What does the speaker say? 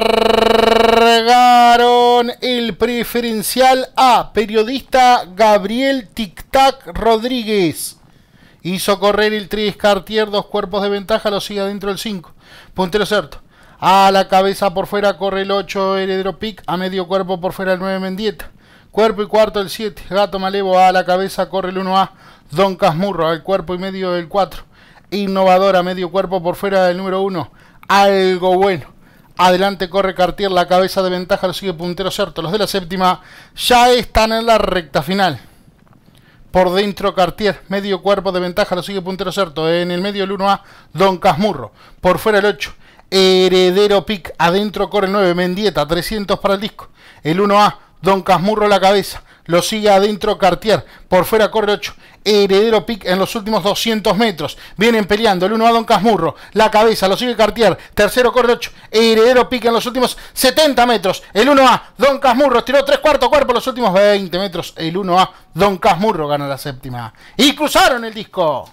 Cargaron el preferencial a periodista Gabriel Tic-Tac Rodríguez. Hizo correr el 3, Cartier, dos cuerpos de ventaja, lo sigue adentro el 5. Puntero cierto. A la cabeza por fuera corre el 8, Heredro Pic. A medio cuerpo por fuera el 9, Mendieta. Cuerpo y cuarto el 7, Gato Malevo. A la cabeza corre el 1A, Don Casmurro. Al cuerpo y medio del 4. a medio cuerpo por fuera del número 1. Algo bueno. Adelante corre Cartier, la cabeza de ventaja lo sigue puntero Certo. Los de la séptima ya están en la recta final. Por dentro Cartier, medio cuerpo de ventaja lo sigue puntero Certo. En el medio el 1A, Don Casmurro. Por fuera el 8, Heredero Pic. Adentro corre el 9, Mendieta, 300 para el disco. El 1A, Don Casmurro la cabeza lo sigue adentro Cartier, por fuera corre 8, Heredero Pic en los últimos 200 metros, vienen peleando, el 1 a Don Casmurro, la cabeza, lo sigue Cartier, tercero corre 8, Heredero Pic en los últimos 70 metros, el 1 a Don Casmurro, tiró 3 cuartos cuerpo los últimos 20 metros, el 1 a Don Casmurro gana la séptima, y cruzaron el disco.